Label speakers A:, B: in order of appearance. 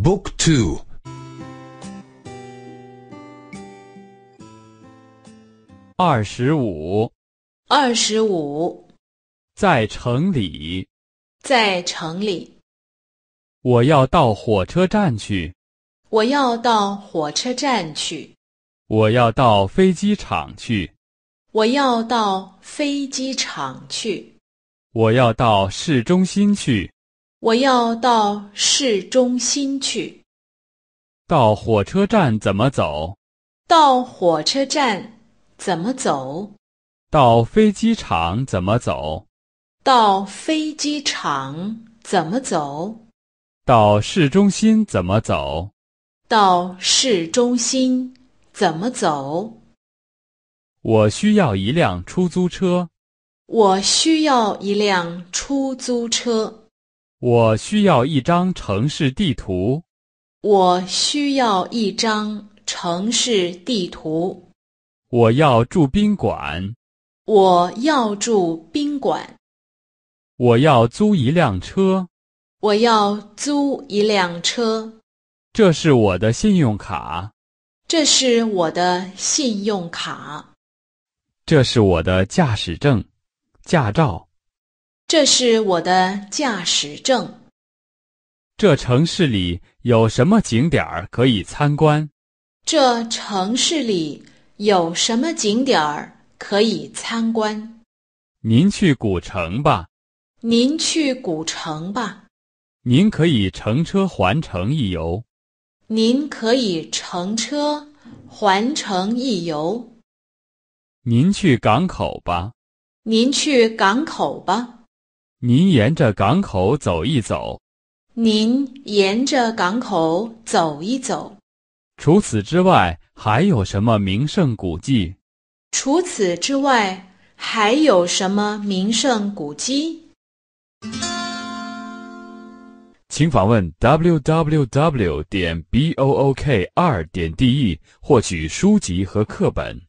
A: Book two. 二十五，二十五，在城里，
B: 在城里。
A: 我要到火车站去。
B: 我要到火车站去。
A: 我要到飞机场去。
B: 我要到飞机场去。
A: 我要到市中心去。
B: 我要到市中心去。
A: 到火车站怎么走？
B: 到火车站怎么走？
A: 到飞机场怎么走？
B: 到飞机场怎么走？
A: 到市中心怎么走？
B: 到市中心怎么走？
A: 我需要一辆出租车。
B: 我需要一辆出租车。
A: 我需要一张城市地图。
B: 我需要一张城市地图。
A: 我要住宾馆。
B: 我要住宾馆。
A: 我要租一辆车。
B: 我要租一辆车。
A: 这是我的信用卡。
B: 这是我的信用卡。
A: 这是我的驾驶证，驾照。
B: 这是我的驾驶证。
A: 这城市里有什么景点儿可以参观？
B: 这城市里有什么景点儿可以参观？
A: 您去古城吧。
B: 您去古城吧。
A: 您可以乘车环城一游。
B: 您可以乘车环城一游。
A: 您去港口吧。
B: 您去港口吧。
A: 您沿着港口走一走，
B: 您沿着港口走一走。
A: 除此之外还有什么名胜古迹？
B: 除此之外还有什么名胜古迹？
A: 请访问 www 点 book 二点 de 获取书籍和课本。